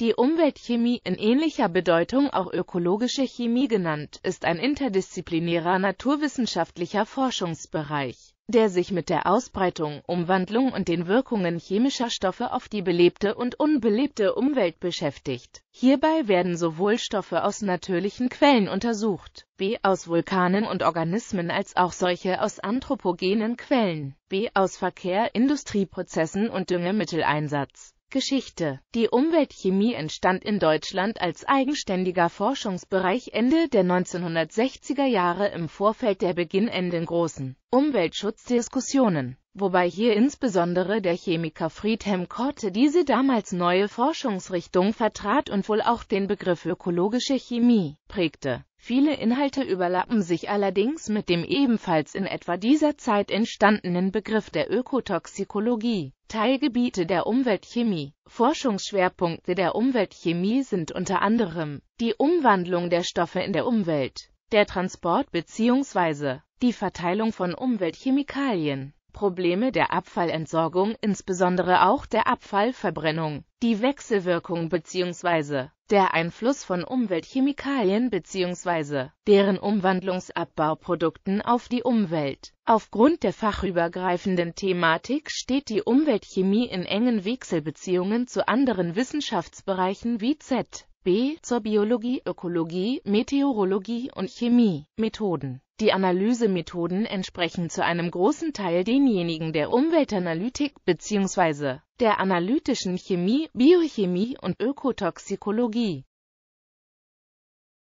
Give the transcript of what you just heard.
Die Umweltchemie, in ähnlicher Bedeutung auch ökologische Chemie genannt, ist ein interdisziplinärer naturwissenschaftlicher Forschungsbereich, der sich mit der Ausbreitung, Umwandlung und den Wirkungen chemischer Stoffe auf die belebte und unbelebte Umwelt beschäftigt. Hierbei werden sowohl Stoffe aus natürlichen Quellen untersucht, b aus Vulkanen und Organismen als auch solche aus anthropogenen Quellen, b aus Verkehr, Industrieprozessen und Düngemitteleinsatz. Geschichte. Die Umweltchemie entstand in Deutschland als eigenständiger Forschungsbereich Ende der 1960er Jahre im Vorfeld der beginnenden großen Umweltschutzdiskussionen, wobei hier insbesondere der Chemiker Friedhelm Korte diese damals neue Forschungsrichtung vertrat und wohl auch den Begriff ökologische Chemie prägte Viele Inhalte überlappen sich allerdings mit dem ebenfalls in etwa dieser Zeit entstandenen Begriff der Ökotoxikologie. Teilgebiete der Umweltchemie Forschungsschwerpunkte der Umweltchemie sind unter anderem die Umwandlung der Stoffe in der Umwelt, der Transport bzw. die Verteilung von Umweltchemikalien Probleme der Abfallentsorgung, insbesondere auch der Abfallverbrennung, die Wechselwirkung bzw. der Einfluss von Umweltchemikalien bzw. deren Umwandlungsabbauprodukten auf die Umwelt. Aufgrund der fachübergreifenden Thematik steht die Umweltchemie in engen Wechselbeziehungen zu anderen Wissenschaftsbereichen wie Z. B. zur Biologie, Ökologie, Meteorologie und Chemie, Methoden die Analysemethoden entsprechen zu einem großen Teil denjenigen der Umweltanalytik bzw. der analytischen Chemie, Biochemie und Ökotoxikologie